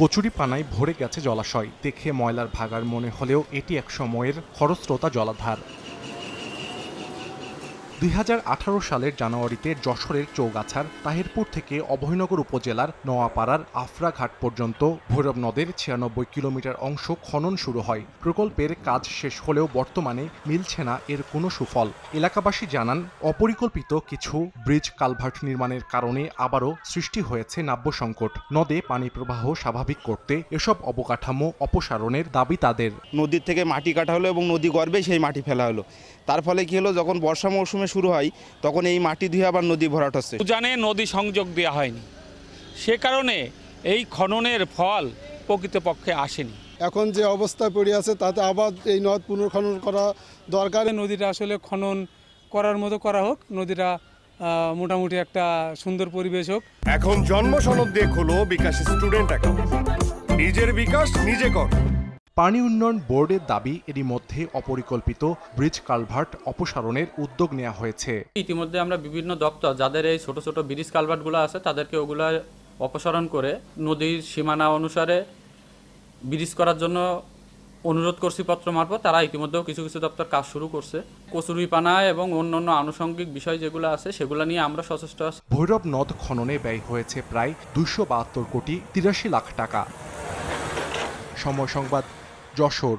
কচুরি পানায় ভরে গেছে জলাশয় দেখে ময়লার ভাগার মনে হলেও এটি এক সময়ের খরস্রোতা জলাধার দুই সালের জানুয়ারিতে যশোরের চৌগাছার তাহিরপুর থেকে অভয়নগর উপজেলার নোয়াপাড়ার আফরাঘাট পর্যন্ত ভৈরব নদের ছিয়ানব্বই কিলোমিটার অংশ খনন শুরু হয় প্রকল্পের কাজ শেষ হলেও বর্তমানে মিলছে না এর কোনো সুফল এলাকাবাসী জানান অপরিকল্পিত কিছু ব্রিজ কালভার্ট নির্মাণের কারণে আবারও সৃষ্টি হয়েছে নাব্য সংকট নদে পানি প্রবাহ স্বাভাবিক করতে এসব অবকাঠামো অপসারণের দাবি তাদের নদীর থেকে মাটি কাটা হলো এবং নদী গর্বে সেই মাটি ফেলা হলো তার ফলে কি হলো যখন বর্ষা মৌসুমে শুরু হয় তখন এই মাটি ধুয়ে আবার নদী ভরাট হচ্ছে উজানে নদী সংযোগ দেওয়া হয়নি সে কারণে এই খননের ফল প্রকৃতপক্ষে আসেনি এখন যে অবস্থা পড়ে আছে তাতে আবার এই নদ পুনর্খনন করা দরকার নদীটা আসলে খনন করার মতো করা হোক নদীটা মোটামুটি একটা সুন্দর পরিবেশ হোক এখন জন্মসনদ সনদ দিয়ে খোলো বিকাশ স্টুডেন্ট অ্যাকাউন্ট নিজের বিকাশ নিজে কর পানি উন্নয়ন বোর্ডের দাবি এরই মধ্যে অপরিকল্পিত ব্রিজ কালভার্ট অপসারণের উদ্যোগ নেওয়া হয়েছে ইতিমধ্যে আমরা বিভিন্ন দপ্তর যাদের এই ছোট ছোট ব্রিজ কালভার্টগুলো আছে তাদেরকে ওগুলো অপসারণ করে নদীর সীমানা অনুসারে ব্রিজ করার জন্য অনুরোধ করছি পত্র মারফত তারা ইতিমধ্যেও কিছু কিছু দপ্তর কাজ শুরু করছে কচুরিপানা এবং অন্যান্য আনুষঙ্গিক বিষয় যেগুলো আছে সেগুলো নিয়ে আমরা সচেষ্ট আছি ভৈরব নদ খননে ব্যয় হয়েছে প্রায় দুশো কোটি তিরাশি লাখ টাকা সময় সংবাদ যশোর